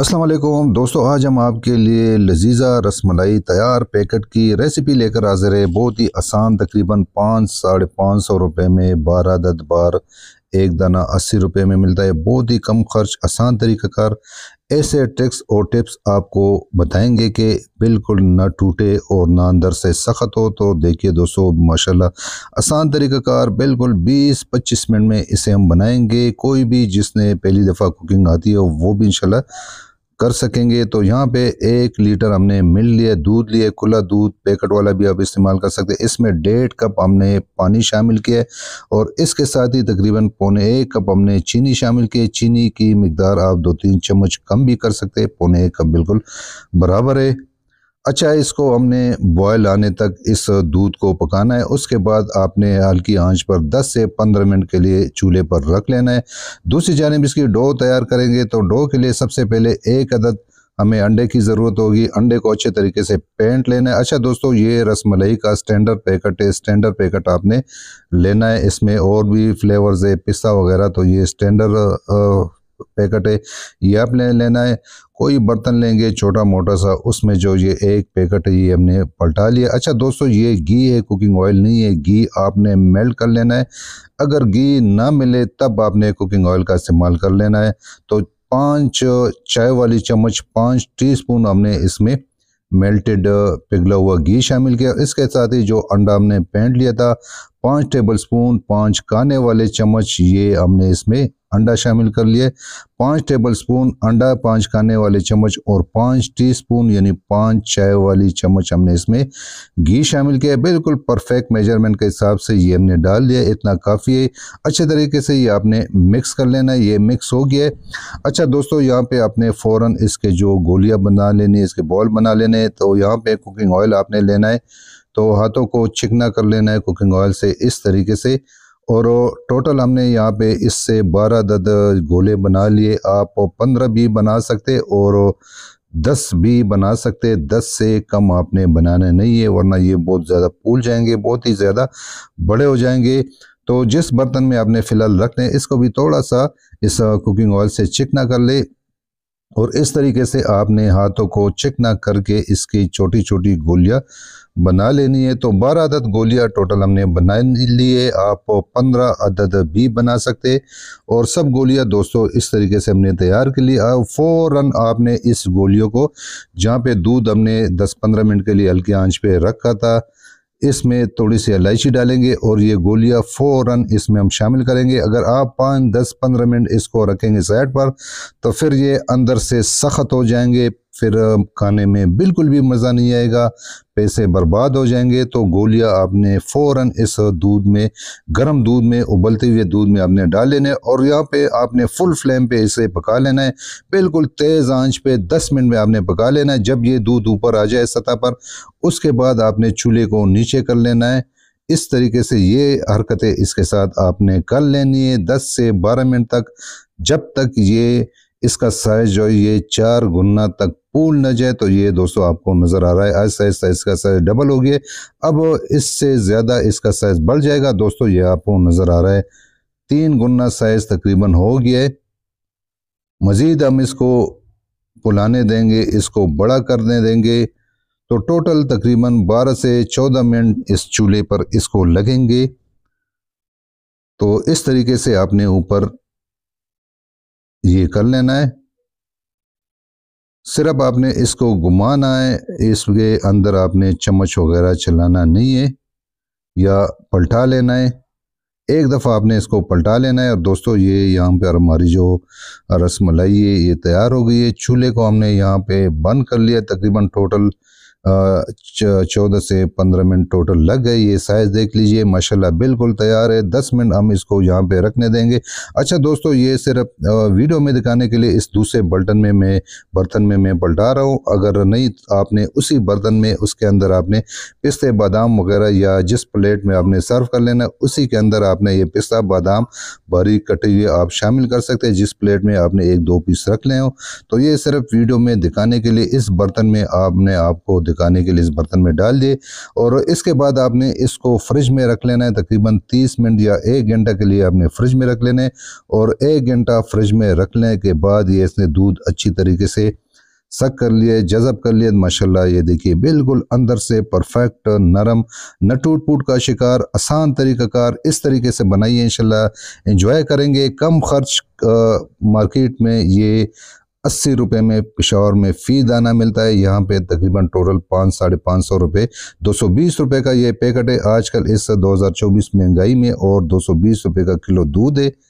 असलम दोस्तों आज हम आपके लिए लजीज़ा रसमलाई तैयार पैकेट की रेसिपी लेकर हाजिर है बहुत ही आसान तकरीबन पाँच साढ़े पाँच सौ रुपये में बारह दस बार एक दाना अस्सी रुपये में मिलता है बहुत ही कम खर्च आसान कर ऐसे ट्रिक्स और टिप्स आपको बताएंगे कि बिल्कुल ना टूटे और ना अंदर से सख्त हो तो देखिए दोस्तों माशाल्लाह आसान तरीक़ाकार बिल्कुल 20-25 मिनट में इसे हम बनाएंगे कोई भी जिसने पहली दफ़ा कुकिंग आती हो वो भी इंशाल्लाह कर सकेंगे तो यहाँ पे एक लीटर हमने मिल लिया दूध लिए खुला दूध पैकेट वाला भी आप इस्तेमाल कर सकते हैं इसमें डेढ़ कप हमने पानी शामिल किया और इसके साथ ही तकरीबन पौने एक कप हमने चीनी शामिल किए चीनी की मकदार आप दो तीन चम्मच कम भी कर सकते हैं पौने एक कप बिल्कुल बराबर है अच्छा इसको हमने बॉयल आने तक इस दूध को पकाना है उसके बाद आपने हल्की आंच पर 10 से 15 मिनट के लिए चूल्हे पर रख लेना है दूसरी जानब इसकी डो तैयार करेंगे तो डो के लिए सबसे पहले एक अदद हमें अंडे की ज़रूरत होगी अंडे को अच्छे तरीके से पेंट लेना है अच्छा दोस्तों ये रसमलाई का स्टैंडर्ड पैकेट है स्टैंडर्ड पैकेट आपने लेना है इसमें और भी फ्लेवर्स है पिस्ता वगैरह तो ये स्टैंडर्ड पैकेट है ये आपने लेना है कोई बर्तन लेंगे छोटा मोटा सा उसमें जो ये एक पैकेट ये हमने पलटा लिया अच्छा दोस्तों ये घी है कुकिंग ऑयल नहीं है घी आपने मेल्ट कर लेना है अगर घी ना मिले तब आपने कुकिंग ऑयल का इस्तेमाल कर लेना है तो पाँच चाय वाली चम्मच पाँच स्पून हमने इसमें मेल्टेड पिघला हुआ घी शामिल किया इसके साथ ही जो अंडा हमने पेंट लिया था पाँच टेबल स्पून पाँच काने वाले चम्मच ये हमने इसमें अंडा शामिल कर लिए पाँच टेबल स्पून अंडा पाँच खाने वाले चम्मच और पाँच टीस्पून यानी पाँच चाय वाली चम्मच हमने इसमें घी शामिल किया बिल्कुल परफेक्ट मेजरमेंट के हिसाब से ये हमने डाल लिया इतना काफ़ी है अच्छे तरीके से ये आपने मिक्स कर लेना है ये मिक्स हो गया है अच्छा दोस्तों यहाँ पे आपने फ़ौर इसके जो गोलियाँ बना लेनी है इसके बॉल बना लेने तो यहाँ पे कुकिंग ऑयल आपने लेना है तो हाथों को चिकना कर लेना है कुकिंग ऑयल से इस तरीके से और टोटल हमने यहाँ पे इससे बारह दद गोले बना लिए आप पंद्रह भी बना सकते और दस भी बना सकते दस से कम आपने बनाने नहीं है वरना ये बहुत ज़्यादा फूल जाएंगे बहुत ही ज़्यादा बड़े हो जाएंगे तो जिस बर्तन में आपने फ़िलहाल रखने इसको भी थोड़ा सा इस कुकिंग ऑयल से चिकना कर ले और इस तरीके से आपने हाथों को चिकना करके इसकी छोटी छोटी गोलियाँ बना लेनी है तो बारह अदद गोलियाँ टोटल हमने बना लिए आप पंद्रह अदद भी बना सकते और सब गोलियाँ दोस्तों इस तरीके से हमने तैयार के लिए फ़ौर आपने इस गोलियों को जहाँ पे दूध हमने दस पंद्रह मिनट के लिए हल्की आंच पे रखा था इसमें थोड़ी सी इलायची डालेंगे और ये गोलियां फौरन इसमें हम शामिल करेंगे अगर आप पाँच दस पंद्रह मिनट इसको रखेंगे साइड पर तो फिर ये अंदर से सख्त हो जाएंगे फिर खाने में बिल्कुल भी मज़ा नहीं आएगा पैसे बर्बाद हो जाएंगे तो गोलियां आपने फ़ौर इस दूध में गर्म दूध में उबलते हुए दूध में आपने डाल लेने और यहाँ पे आपने फुल फ्लेम पे इसे पका लेना है बिल्कुल तेज़ आंच पे 10 मिनट में आपने पका लेना है जब ये दूध ऊपर आ जाए सतह पर उसके बाद आपने चूल्हे को नीचे कर लेना है इस तरीके से ये हरकतें इसके साथ आपने कर लेनी है दस से बारह मिनट तक जब तक ये इसका साइज जो ये चार गुना तक फूल न जाए तो ये दोस्तों आपको नज़र आ रहा है आहिस्ता साइज इसका साइज़ डबल हो गया अब इससे ज़्यादा इसका साइज़ बढ़ जाएगा दोस्तों ये आपको नज़र आ रहा है तीन गुना साइज़ तकरीबन हो गया मज़ीद हम इसको पुलाने देंगे इसको बड़ा करने देंगे तो टोटल तकरीबन 12 से 14 मिनट इस चूल्हे पर इसको लगेंगे तो इस तरीके से आपने ऊपर ये कर लेना है सिर्फ आपने इसको घुमाना है इसके अंदर आपने चम्मच वगैरह चलाना नहीं है या पलटा लेना है एक दफ़ा आपने इसको पलटा लेना है और दोस्तों ये यहाँ पे हमारी जो रस मलाई है ये तैयार हो गई है चूल्हे को हमने यहाँ पे बंद कर लिया तकरीबन टोटल चौदह से पंद्रह मिनट टोटल लग गए ये साइज़ देख लीजिए माशाल्लाह बिल्कुल तैयार है दस मिनट हम इसको यहाँ पे रखने देंगे अच्छा दोस्तों ये सिर्फ वीडियो में दिखाने के लिए इस दूसरे बर्तन में मैं बर्तन में मैं पलटा रहा हूँ अगर नहीं आपने उसी बर्तन में उसके अंदर आपने पिस्ते बादाम वगैरह या जिस प्लेट में आपने सर्व कर लेना उसी के अंदर आपने ये पिस्ता बादाम भरी कटे हुए आप शामिल कर सकते हैं जिस प्लेट में आपने एक दो पीस रख लें हो तो ये सिर्फ वीडियो में दिखाने के लिए इस बर्तन में आपने आपको टिकाने के लिए इस बर्तन में डाल दिए और इसके बाद आपने इसको फ्रिज में रख लेना है तकरीबन तीस मिनट या एक घंटा के लिए आपने फ्रिज में रख लेना है और एक घंटा फ्रिज में रख लेने के बाद ये इसने दूध अच्छी तरीके से सक कर लिए जज़ब कर लिए माशाल्लाह ये देखिए बिल्कुल अंदर से परफेक्ट नरम न टूट फूट का शिकार आसान तरीक़ाकार इस तरीके से बनाइए इंशाल्लाह एंजॉय करेंगे कम खर्च मार्केट में ये अस्सी रुपये में पिशावर में फ़ी दाना मिलता है यहाँ पे तकरीबन टोटल पाँच साढ़े पाँच सौ रुपये दो सौ बीस रुपये का ये पैकेट है आजकल इस दो हज़ार चौबीस महंगाई में और दो सौ बीस रुपये का किलो दूध है